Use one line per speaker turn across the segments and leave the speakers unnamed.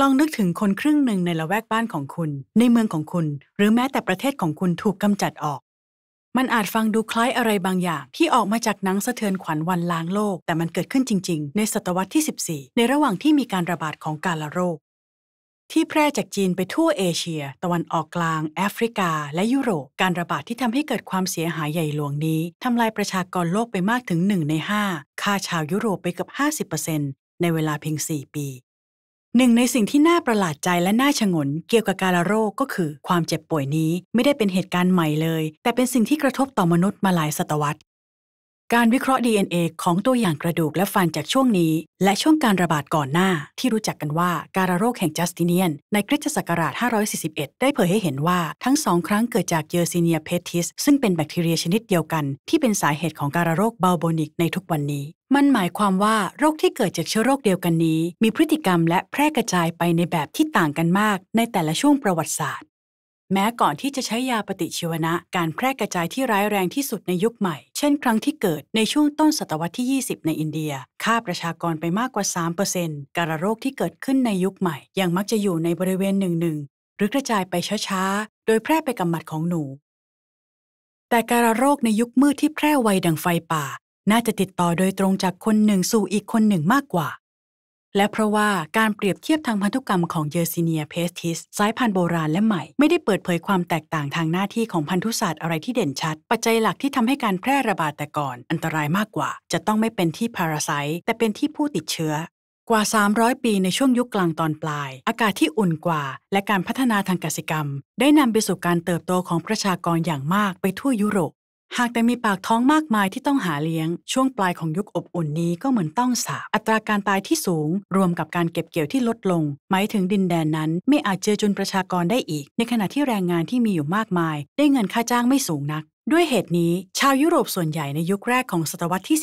ลองนึกถึงคนครึ่งหนึ่งในละแวกบ้านของคุณ ในเมืองของคุณ หรือแม้แต่ประเทศของคุณถูกกำจัดออก มันอาจฟังดูคล้ายอะไรบางอย่างที่ออกมาจากหนังสะเทือนขวัญวันล้างโลก แต่มันเกิดขึ้นจริงๆ ในศตวรรษที่14ในระหว่างที่มีการระบาดของกาฬโรค ที่แพร่จากจีนไปทั่วเอเชีย ตะวันออกกลาง แอฟริกา และยุโรป การระบาดที่ทำให้เกิดความเสียหายใหญ่หลวงนี้ทำลายประชากรโลกไปมากถึง1ใน5ค่าชาวยุโรปไปเกือบ50%ในเวลาเพียง4 ปีหนึ่งในสิ่งที่น่าประหลาดใจและน่าชงน เกี่ยวกับการลโรคก็คือ ความเจ็บป่วยนี้ไม่ได้เป็นเหตุการณ์ใหม่เลย แต่เป็นสิ่งที่กระทบต่อมนุษย์มาหลายศตวรรษการวิเคราะห์ DNA ของตัวอย่างกระดูกและฟันจากช่วงนี้และช่วงการระบาดก่อนหน้าที่รู้จักกันว่าการโรคแห่งจัสติเนียนในคริสตศักราช541 ได้เผยให้เห็นว่าทั้งสองครั้งเกิดจากเยอร์ซีเนียเพติส ซึ่งเป็นแบคทีเรียชนิดเดียวกันที่เป็นสาเหตุของการโรคบาโบนิกในทุกวันนี้ มันหมายความว่าโรคที่เกิดจากเชื้อโรคเดียวกันนี้มีพฤติกรรมและแพร่กระจายไปในแบบที่ต่างกันมากในแต่ละช่วงประวัติศาสตร์แม้ก่อนที่จะใช้ยาปฏิชีวนะการแพร่กระจายที่ร้ายแรงที่สุดในยุคใหม่ เช่นครั้งที่เกิดในช่วงต้นศตวรรษที่ 20 ในอินเดีย ค่าประชากรไปมากกว่า 3%การโรคที่เกิดขึ้นในยุคใหม่ ยังมักจะอยู่ในบริเวณหนึ่งหนึ่งหรือกระจายไปช้าๆ โดยแพร่ไปกับหมัดของหนู แต่การโรคในยุคมืดที่แพร่ไวดังไฟป่า น่าจะติดต่อโดยตรงจากคนหนึ่งสู่อีกคนหนึ่งมากกว่าและเพราะว่าการเปรียบเทียบทางพันธุกรรมของเยอร์ซีเนียเพสติสสายพันธุ์โบราณและใหม่ไม่ได้เปิดเผยความแตกต่างทางหน้าที่ของพันธุศาสตร์อะไรที่เด่นชัด ปัจจัยหลักที่ทำให้การแพร่ระบาดแต่ก่อนอันตรายมากกว่า จะต้องไม่เป็นที่พาราไซต์แต่เป็นที่ผู้ติดเชื้อ กว่า 300 ปีในช่วงยุคกลางตอนปลาย อากาศที่อุ่นกว่า และการพัฒนาทางกสิกรรม ได้นำไปสู่การเติบโตของประชากรอย่างมาก ไปทั่วยุโรปหากแต่มีปากท้องมากมายที่ต้องหาเลี้ยง ช่วงปลายของยุคอบอุ่นนี้ก็เหมือนต้องสาบอัตราการตายที่สูงรวมกับการเก็บเกี่ยวที่ลดลง หมายถึงดินแดนนั้นไม่อาจเจือจุนประชากรได้อีก ในขณะที่แรงงานที่มีอยู่มากมายได้เงินค่าจ้างไม่สูงนัก ด้วยเหตุนี้ ชาวยุโรปส่วนใหญ่ในยุคแรกของศตวรรษที่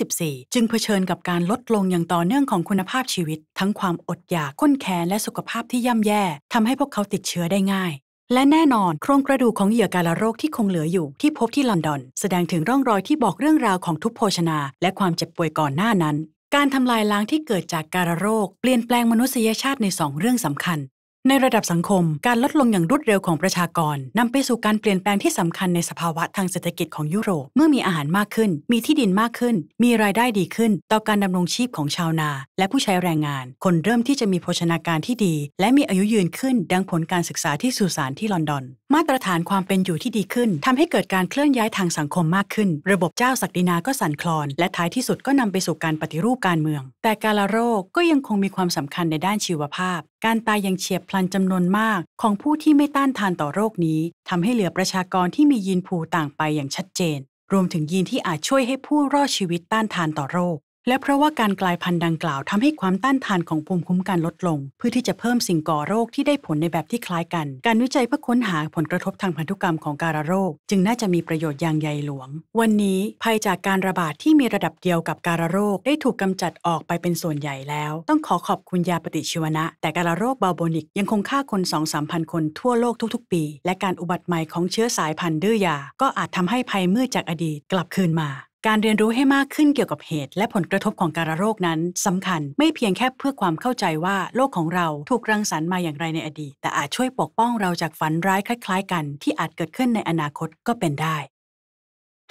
14จึงเผชิญกับการลดลงอย่างต่อเนื่องของคุณภาพชีวิต ทั้งความอดอยากข้นแค้นและสุขภาพที่ย่ำแย่ทำให้พวกเขาติดเชื้อได้ง่ายและแน่นอน โครงกระดูกของเหยื่อการะโรคที่คงเหลืออยู่ที่พบที่ลอนดอนแสดงถึงร่องรอยที่บอกเรื่องราวของทุพโภชนา และความเจ็บป่วยก่อนหน้านั้น การทำลายล้างที่เกิดจากการะโรคเปลี่ยนแปลงมนุษยชาติในสองเรื่องสำคัญในระดับสังคมการลดลงอย่างรวดเร็วของประชากรนำไปสู่การเปลี่ยนแปลงที่สำคัญในสภาวะทางเศรษฐกิจของยุโรปเมื่อมีอาหารมากขึ้น มีที่ดินมากขึ้น มีรายได้ดีขึ้นต่อการดำรงชีพของชาวนาและผู้ใช้แรงงาน คนเริ่มที่จะมีโภชนาการที่ดีและมีอายุยืนขึ้นดังผลการศึกษาที่สุสานที่ลอนดอน มาตรฐานความเป็นอยู่ที่ดีขึ้นทำให้เกิดการเคลื่อนย้ายทางสังคมมากขึ้น ระบบเจ้าศักดินาก็สั่นคลอน และท้ายที่สุดก็นำไปสู่การปฏิรูปการเมือง แต่กาลาโรก็ยังคงมีความสำคัญในด้านชีวภาพการตายอย่างเฉียบพลันจำนวนมากของผู้ที่ไม่ต้านทานต่อโรคนี้ ทำให้เหลือประชากรที่มียีนภูต่างไปอย่างชัดเจน รวมถึงยีนที่อาจช่วยให้ผู้รอดชีวิตต้านทานต่อโรคและเพราะว่าการกลายพันธุ์ดังกล่าวทำให้ความต้านทานของภูมิคุ้มกันลดลง เพื่อที่จะเพิ่มสิ่งก่อโรคที่ได้ผลในแบบที่คล้ายกัน การวิจัยเพื่อค้นหาผลกระทบทางพันธุกรรมของการโรค จึงน่าจะมีประโยชน์อย่างใหญ่หลวง วันนี้ภัยจากการระบาดที่มีระดับเดียวกับการโรคได้ถูกกำจัดออกไปเป็นส่วนใหญ่แล้ว ต้องขอขอบคุณยาปฏิชีวนะ แต่การโรคบาโบนิกยังคงฆ่าคน2 3พัน คนทั่วโลกทุก ๆ ปี และการอุบัติใหม่ของเชื้อสายพันธุ์ดื้อยาก็อาจทำให้ภัยเมื่อจากอดีต กลับคืนมาการเรียนรู้ให้มากขึ้นเกี่ยวกับเหตุ และผลกระทบของการโรคนั้นสำคัญไม่เพียงแค่เพื่อความเข้าใจว่าโลกของเราถูกรังสรรค์มาอย่างไรในอดีตแต่อาจช่วยปกป้องเราจากฝันร้ายคล้ายๆ กัน ที่อาจเกิดขึ้นในอนาคตก็เป็นได้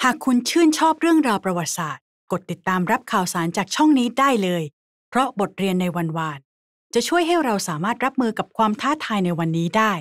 หากคุณชื่นชอบเรื่องราวประวัติศาสตร์ กดติดตามรับข่าวสารจากช่องนี้ได้เลย เพราะบทเรียนในวันวานจะช่วยให้เราสามารถรับมือกับความท้าทายในวันนี้ได้